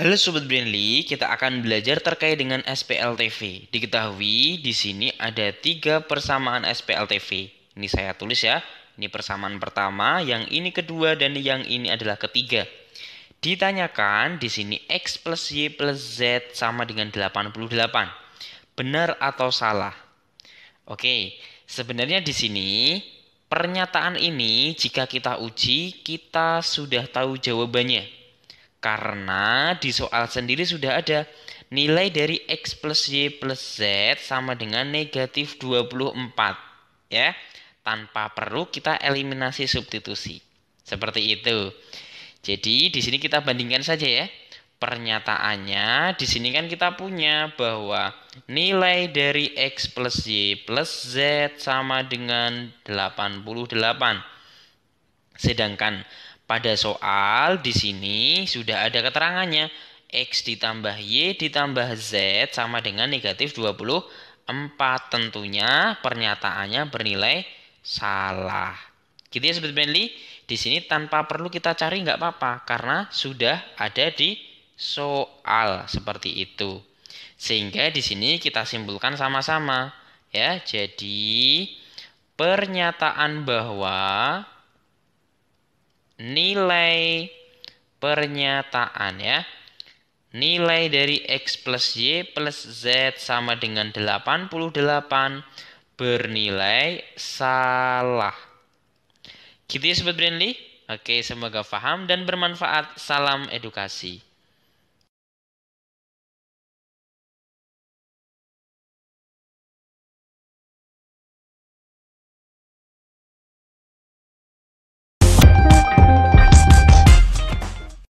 Halo Sobat Brainly, kita akan belajar terkait dengan SPLTV. Diketahui di sini ada tiga persamaan SPLTV. Ini saya tulis ya. Ini persamaan pertama, yang ini kedua, dan yang ini adalah ketiga. Ditanyakan di sini X plus Y plus Z sama dengan 88. Benar atau salah? Oke, sebenarnya di sini pernyataan ini jika kita uji, kita sudah tahu jawabannya karena di soal sendiri sudah ada nilai dari X plus Y plus Z sama dengan negatif 24. Ya, tanpa perlu kita eliminasi substitusi. Seperti itu. Jadi di sini kita bandingkan saja ya. Pernyataannya di sini kan kita punya bahwa nilai dari X plus Y plus Z sama dengan 88. Sedangkan pada soal di sini sudah ada keterangannya. X ditambah Y ditambah Z sama dengan negatif 24. Tentunya pernyataannya bernilai salah. Gitu ya Sobat Benli. Di sini tanpa perlu kita cari nggak apa-apa. Karena sudah ada di soal seperti itu. Sehingga di sini kita simpulkan sama-sama. Ya, jadi pernyataan bahwa nilai pernyataan ya. Nilai dari X plus Y plus Z sama dengan 88 bernilai salah. Gitu ya Sobat Brandly? Oke, semoga paham dan bermanfaat. Salam edukasi.